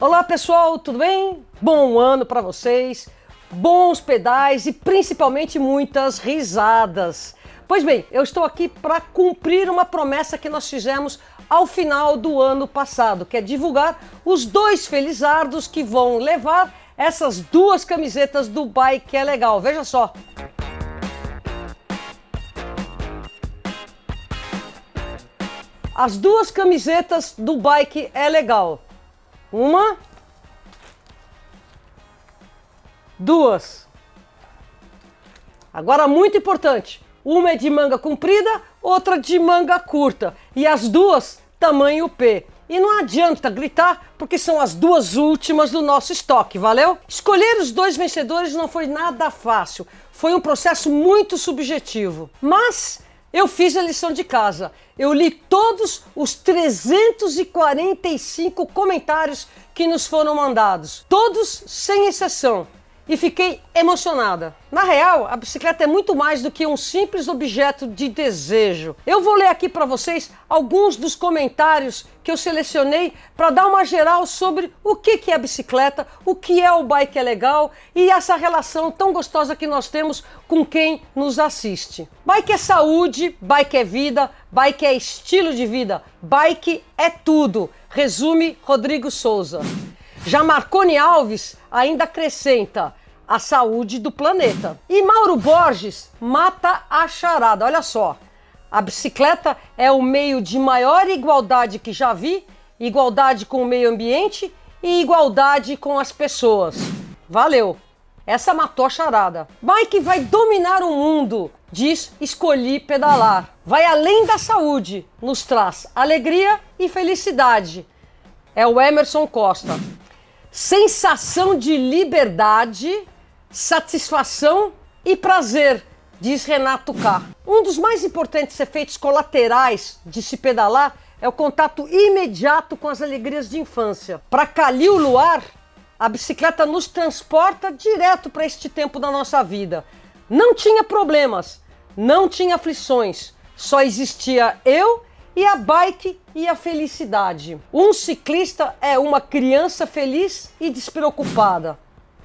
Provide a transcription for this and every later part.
Olá pessoal, tudo bem? Bom ano para vocês, bons pedais e principalmente muitas risadas. Pois bem, eu estou aqui para cumprir uma promessa que nós fizemos ao final do ano passado, que é divulgar os dois felizardos que vão levar essas duas camisetas do Bike é Legal. Veja só. As duas camisetas do Bike é Legal. Uma. Duas. Agora, muito importante: uma é de manga comprida, outra de manga curta. E as duas, tamanho P. E não adianta gritar, porque são as duas últimas do nosso estoque, valeu? Escolher os dois vencedores não foi nada fácil, foi um processo muito subjetivo. Mas eu fiz a lição de casa. Eu li todos os 345 comentários que nos foram mandados, todos sem exceção e fiquei emocionada. Na real, a bicicleta é muito mais do que um simples objeto de desejo. Eu vou ler aqui para vocês alguns dos comentários que eu selecionei para dar uma geral sobre o que, é a bicicleta, o que é o bike é legal e essa relação tão gostosa que nós temos com quem nos assiste. Bike é saúde, bike é vida, bike é estilo de vida, bike é tudo. Resume Rodrigo Souza. Já Marconi Alves ainda acrescenta: a saúde do planeta. E Mauro Borges mata a charada. Olha só, a bicicleta é o meio de maior igualdade que já vi, igualdade com o meio ambiente e igualdade com as pessoas. Valeu. Essa matou a charada. Bike vai dominar o mundo, diz Escolhi Pedalar. Vai além da saúde, nos traz alegria e felicidade. É o Emerson Costa. Sensação de liberdade satisfação e prazer, diz Renato K. Um dos mais importantes efeitos colaterais de se pedalar é o contato imediato com as alegrias de infância. Para Calil Luar, a bicicleta nos transporta direto para este tempo da nossa vida. Não tinha problemas, não tinha aflições, só existia eu e a bike e a felicidade. Um ciclista é uma criança feliz e despreocupada.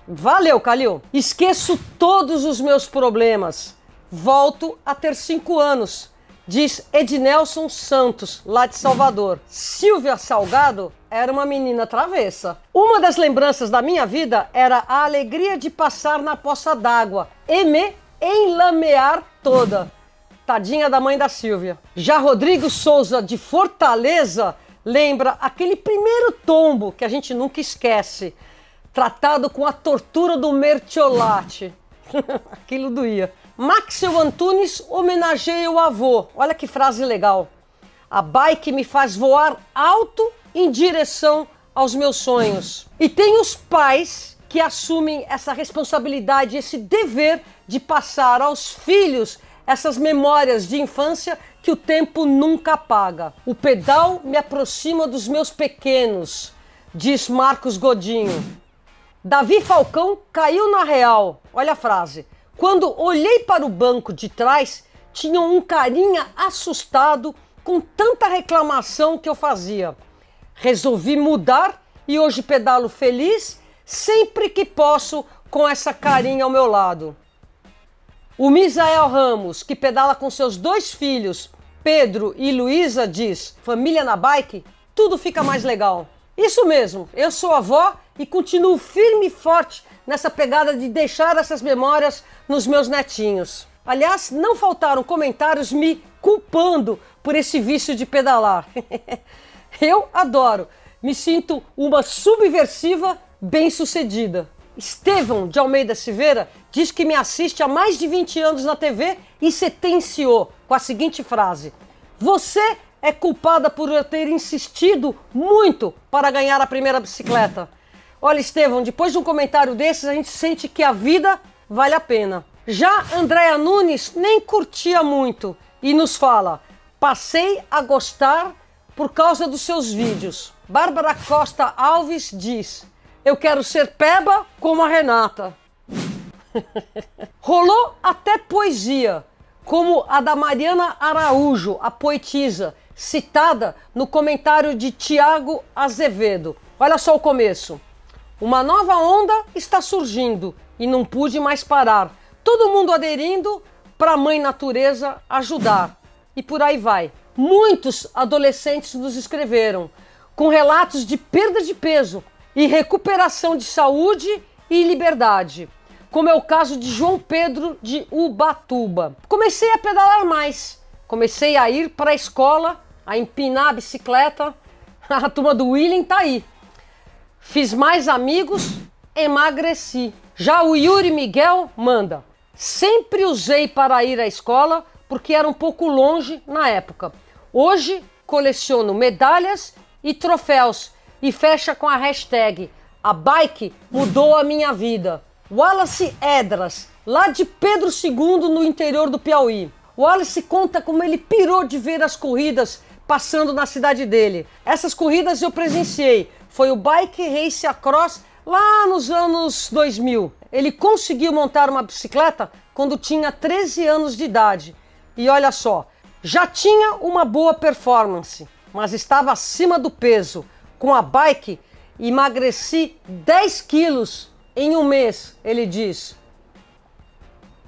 Valeu, Calil. Esqueço todos os meus problemas. Volto a ter cinco anos, diz Ednelson Santos, lá de Salvador. Silvia Salgado era uma menina travessa. Uma das lembranças da minha vida era a alegria de passar na poça d'água e me enlamear toda. Tadinha da mãe da Silvia. Já Rodrigo Souza, de Fortaleza, lembra aquele primeiro tombo que a gente nunca esquece tratado com a tortura do mertiolate. Aquilo doía. Maxwell Antunes homenageia o avô. Olha que frase legal. A bike me faz voar alto em direção aos meus sonhos. E tem os pais que assumem essa responsabilidade, esse dever de passar aos filhos essas memórias de infância que o tempo nunca apaga. O pedal me aproxima dos meus pequenos, diz Marcos Godinho. Davi Falcão caiu na real. Olha a frase. Quando olhei para o banco de trás, tinha um carinha assustado com tanta reclamação que eu fazia. Resolvi mudar e hoje pedalo feliz sempre que posso com essa carinha ao meu lado. O Misael Ramos, que pedala com seus dois filhos, Pedro e Luísa, diz: Família na bike, tudo fica mais legal. Isso mesmo, eu sou avó e continuo firme e forte nessa pegada de deixar essas memórias nos meus netinhos. Aliás, não faltaram comentários me culpando por esse vício de pedalar. Eu adoro, me sinto uma subversiva bem-sucedida. Estevão de Almeida Silveira diz que me assiste há mais de 20 anos na TV e sentenciou com a seguinte frase: Você é culpada por eu ter insistido muito para ganhar a primeira bicicleta. Olha, Estevão. depois de um comentário desses, a gente sente que a vida vale a pena. Já Andréa Nunes nem curtia muito e nos fala: passei a gostar por causa dos seus vídeos. Bárbara Costa Alves diz: Eu quero ser peba como a Renata. Rolou até poesia, como a da Mariana Araújo, a poetisa, citada no comentário de Tiago Azevedo. Olha só o começo. Uma nova onda está surgindo e não pude mais parar. Todo mundo aderindo para a mãe natureza ajudar. E por aí vai. Muitos adolescentes nos escreveram com relatos de perda de peso e recuperação de saúde e liberdade, como é o caso de João Pedro de Ubatuba. Comecei a pedalar mais, comecei a ir para a escola, a empinar a bicicleta. A turma do William tá aí. Fiz mais amigos, emagreci. Já o Yuri Miguel manda. Sempre usei para ir à escola porque era um pouco longe na época. Hoje coleciono medalhas e troféus e fecha com a hashtag A bike mudou a minha vida. Wallace Edras, lá de Pedro II, no interior do Piauí. Wallace conta como ele pirou de ver as corridas passando na cidade dele. Essas corridas eu presenciei, foi o Bike Race Across lá nos anos 2000. Ele conseguiu montar uma bicicleta quando tinha 13 anos de idade. E olha só, já tinha uma boa performance, mas estava acima do peso. Com a bike, emagreci 10 quilos em um mês, ele diz.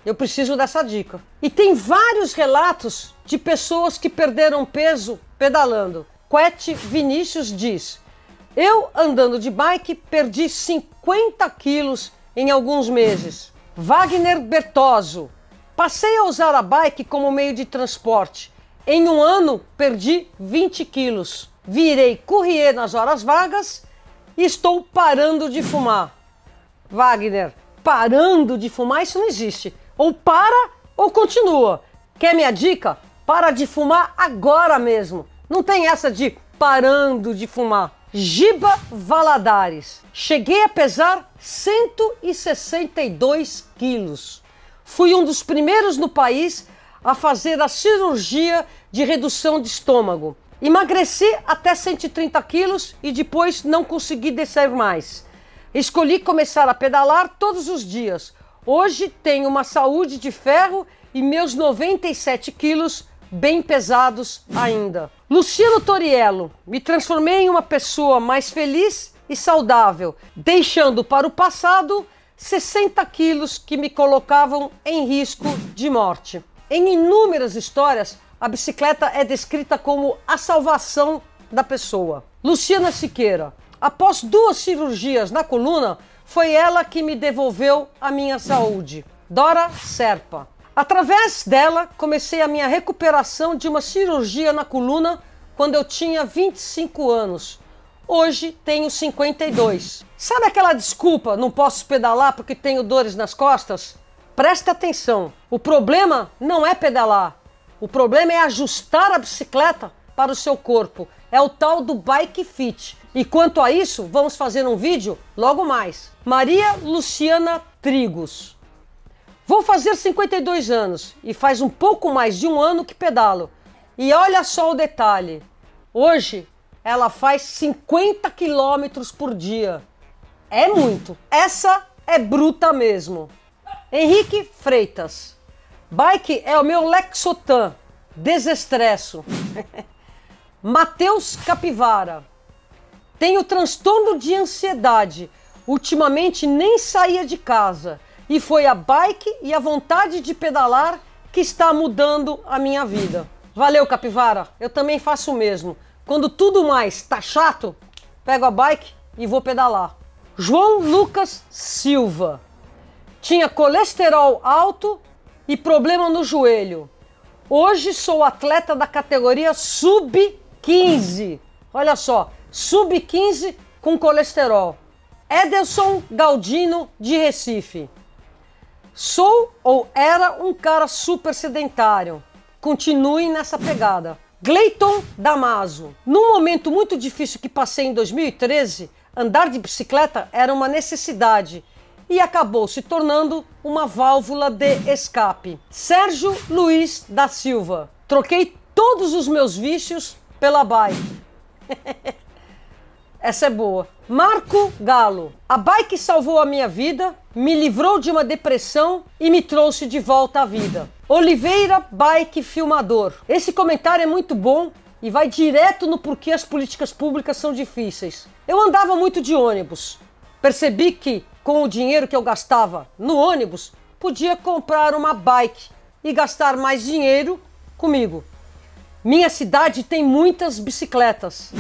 Eu preciso dessa dica. E tem vários relatos de pessoas que perderam peso pedalando. Quete Vinícius diz: eu, andando de bike, perdi 50 quilos em alguns meses. Wagner Bertoso Passei a usar a bike como meio de transporte. Em um ano, perdi 20 quilos. Virei courier nas horas vagas e estou parando de fumar. Wagner, parando de fumar, isso não existe. Ou para ou continua. Quer minha dica? Para de fumar agora mesmo. Não tem essa de parando de fumar. Giba Valadares. Cheguei a pesar 162 quilos. Fui um dos primeiros no país a fazer a cirurgia de redução de estômago. Emagreci até 130 quilos e depois não consegui descer mais. Escolhi começar a pedalar todos os dias. Hoje tenho uma saúde de ferro e meus 97 quilos bem pesados ainda. Luciano Toriello, me transformei em uma pessoa mais feliz e saudável, deixando para o passado 60 quilos que me colocavam em risco de morte. Em inúmeras histórias, a bicicleta é descrita como a salvação da pessoa. Luciana Siqueira, após duas cirurgias na coluna, foi ela que me devolveu a minha saúde. Dora Serpa. Através dela, comecei a minha recuperação de uma cirurgia na coluna quando eu tinha 25 anos. Hoje tenho 52. Sabe aquela desculpa, não posso pedalar porque tenho dores nas costas? Presta atenção. O problema não é pedalar. O problema é ajustar a bicicleta para o seu corpo. É o tal do bike fit. E quanto a isso, vamos fazer um vídeo logo mais. Maria Luciana Trigos. Vou fazer 52 anos e faz um pouco mais de um ano que pedalo. E olha só o detalhe: hoje ela faz 50 quilômetros por dia. É muito. Essa é bruta mesmo. Henrique Freitas. Bike é o meu Lexotan. Desestresso. Matheus Capivara. Tenho transtorno de ansiedade. Ultimamente nem saía de casa e foi a bike e a vontade de pedalar que está mudando a minha vida. Valeu, capivara. Eu também faço o mesmo. Quando tudo mais tá chato, pego a bike e vou pedalar. João Lucas Silva. Tinha colesterol alto e problema no joelho. Hoje sou atleta da categoria sub-15. Olha só, sub-15 com colesterol. Ederson Galdino de Recife. Sou ou era um cara super sedentário. Continue nessa pegada. Gleiton Damaso. Num momento muito difícil que passei em 2013, andar de bicicleta era uma necessidade e acabou se tornando uma válvula de escape. Sérgio Luiz da Silva. Troquei todos os meus vícios pela bike. Essa é boa. Marco Galo. A bike salvou a minha vida, me livrou de uma depressão e me trouxe de volta à vida. Oliveira Bike Filmador. Esse comentário é muito bom e vai direto no porquê as políticas públicas são difíceis. Eu andava muito de ônibus. Percebi que, com o dinheiro que eu gastava no ônibus, podia comprar uma bike e gastar mais dinheiro comigo. Minha cidade tem muitas bicicletas.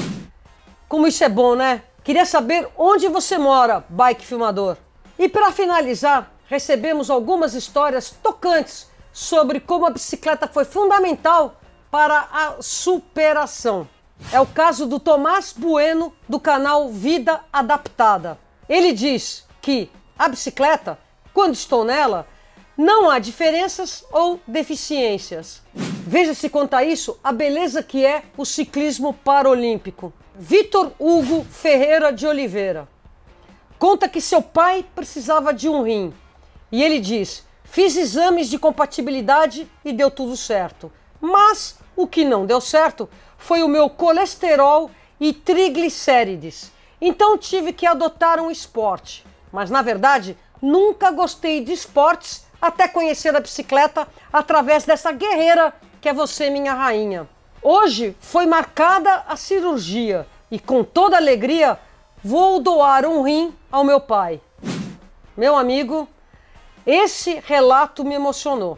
Como isso é bom, né? Queria saber onde você mora, bike filmador. E para finalizar, recebemos algumas histórias tocantes sobre como a bicicleta foi fundamental para a superação. É o caso do Tomás Bueno do canal Vida Adaptada. Ele diz que a bicicleta, quando estou nela, não há diferenças ou deficiências. Veja se conta isso a beleza que é o ciclismo paralímpico. Vitor Hugo Ferreira de Oliveira conta que seu pai precisava de um rim e ele diz: Fiz exames de compatibilidade e deu tudo certo. Mas o que não deu certo foi o meu colesterol e triglicérides. Então tive que adotar um esporte. Mas na verdade, nunca gostei de esportes até conhecer a bicicleta através dessa guerreira que é você, minha rainha. Hoje foi marcada a cirurgia e com toda alegria vou doar um rim ao meu pai. Meu amigo, esse relato me emocionou.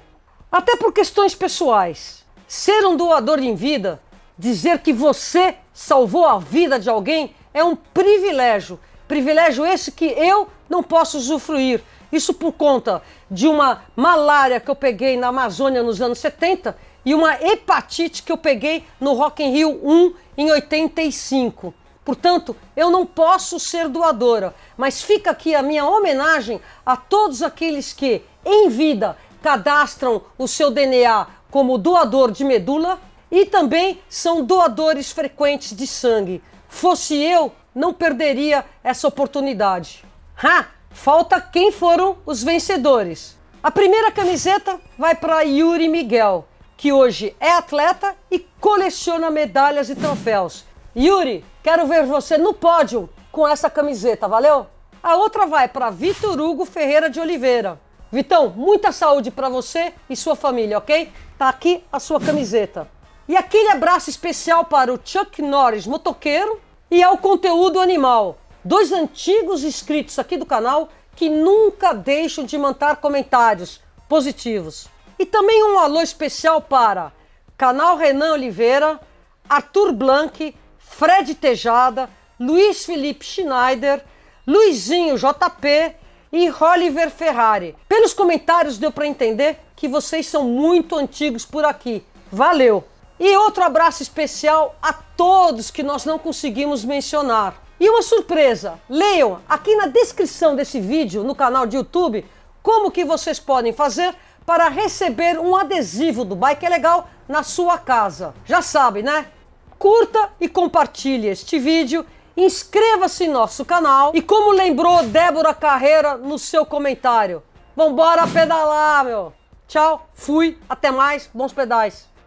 Até por questões pessoais. Ser um doador em vida, dizer que você salvou a vida de alguém é um privilégio. Privilégio esse que eu não posso usufruir. Isso por conta de uma malária que eu peguei na Amazônia nos anos 70 e uma hepatite que eu peguei no Rock in Rio 1 em 85. Portanto, eu não posso ser doadora, mas fica aqui a minha homenagem a todos aqueles que, em vida, cadastram o seu DNA como doador de medula e também são doadores frequentes de sangue. Fosse eu, não perderia essa oportunidade. Ha! Falta quem foram os vencedores. A primeira camiseta vai para Yuri Miguel que hoje é atleta e coleciona medalhas e troféus. Yuri, quero ver você no pódio com essa camiseta, valeu? A outra vai para Vitor Hugo Ferreira de Oliveira. Vitão, muita saúde para você e sua família, ok? Tá aqui a sua camiseta. E aquele abraço especial para o Chuck Norris, motoqueiro, e ao conteúdo animal. Dois antigos inscritos aqui do canal que nunca deixam de mandar comentários positivos. E também um alô especial para Canal Renan Oliveira, Arthur Blanc, Fred Tejada, Luiz Felipe Schneider, Luizinho JP e Oliver Ferrari. Pelos comentários deu para entender que vocês são muito antigos por aqui. Valeu! E outro abraço especial a todos que nós não conseguimos mencionar. E uma surpresa, leiam aqui na descrição desse vídeo no canal de YouTube como que vocês podem fazer para receber um adesivo do Bike é Legal na sua casa. Já sabe, né? Curta e compartilhe este vídeo, inscreva-se em nosso canal e como lembrou Débora Carreira no seu comentário, vambora pedalar, meu! Tchau, fui, até mais, bons pedais!